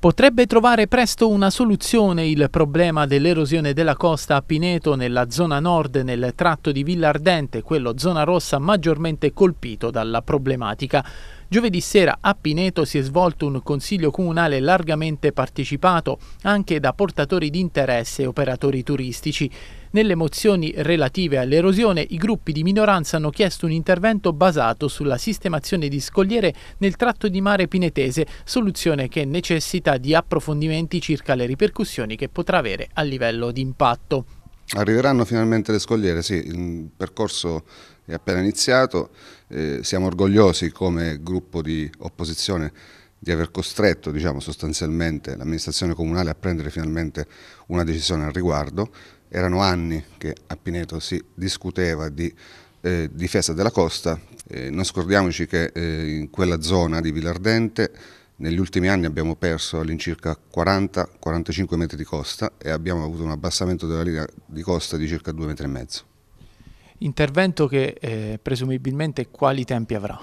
Potrebbe trovare presto una soluzione il problema dell'erosione della costa a Pineto nella zona nord nel tratto di Villa Ardente, quello zona rossa maggiormente colpito dalla problematica. Giovedì sera a Pineto si è svolto un consiglio comunale largamente partecipato anche da portatori di interesse e operatori turistici. Nelle mozioni relative all'erosione i gruppi di minoranza hanno chiesto un intervento basato sulla sistemazione di scogliere nel tratto di mare pinetese, soluzione che necessita di approfondimenti circa le ripercussioni che potrà avere a livello di impatto. Arriveranno finalmente le scogliere, sì, il percorso è appena iniziato, eh, siamo orgogliosi come gruppo di opposizione di aver costretto diciamo, sostanzialmente l'amministrazione comunale a prendere finalmente una decisione al riguardo. Erano anni che a Pineto si discuteva di eh, difesa della costa, eh, non scordiamoci che eh, in quella zona di Villardente negli ultimi anni abbiamo perso all'incirca 40-45 metri di costa e abbiamo avuto un abbassamento della linea di costa di circa 2,5 metri. E mezzo. Intervento che eh, presumibilmente quali tempi avrà?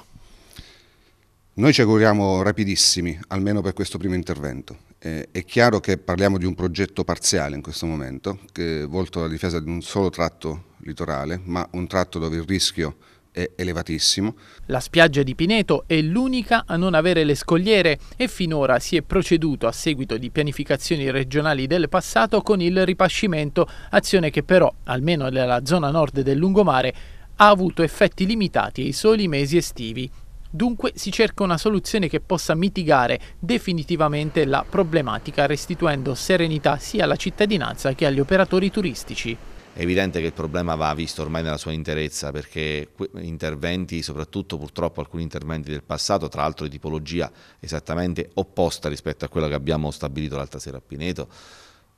Noi ci auguriamo rapidissimi, almeno per questo primo intervento. Eh, è chiaro che parliamo di un progetto parziale in questo momento, volto alla difesa di un solo tratto litorale, ma un tratto dove il rischio è elevatissimo. La spiaggia di Pineto è l'unica a non avere le scogliere e finora si è proceduto a seguito di pianificazioni regionali del passato con il ripascimento, azione che però, almeno nella zona nord del lungomare, ha avuto effetti limitati ai soli mesi estivi. Dunque si cerca una soluzione che possa mitigare definitivamente la problematica restituendo serenità sia alla cittadinanza che agli operatori turistici. È evidente che il problema va visto ormai nella sua interezza perché interventi, soprattutto purtroppo alcuni interventi del passato, tra l'altro di tipologia esattamente opposta rispetto a quella che abbiamo stabilito l'altra sera a Pineto,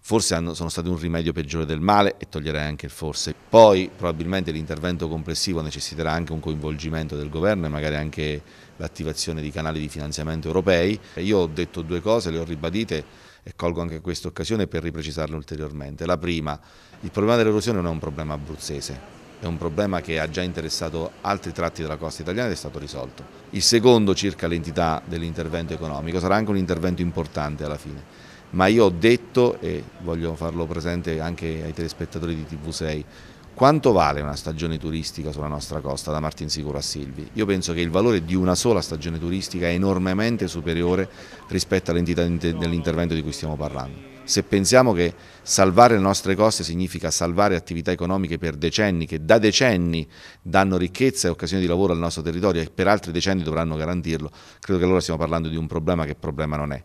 forse hanno, sono stati un rimedio peggiore del male e toglierei anche il forse. Poi probabilmente l'intervento complessivo necessiterà anche un coinvolgimento del governo e magari anche l'attivazione di canali di finanziamento europei. Io ho detto due cose, le ho ribadite e colgo anche questa occasione per riprecisarle ulteriormente. La prima, il problema dell'erosione non è un problema abruzzese, è un problema che ha già interessato altri tratti della costa italiana ed è stato risolto. Il secondo circa l'entità dell'intervento economico sarà anche un intervento importante alla fine ma io ho detto, e voglio farlo presente anche ai telespettatori di TV6, quanto vale una stagione turistica sulla nostra costa da Martinsicuro a Silvi? Io penso che il valore di una sola stagione turistica è enormemente superiore rispetto all'entità dell'intervento di cui stiamo parlando. Se pensiamo che salvare le nostre coste significa salvare attività economiche per decenni, che da decenni danno ricchezza e occasione di lavoro al nostro territorio e per altri decenni dovranno garantirlo, credo che allora stiamo parlando di un problema che problema non è.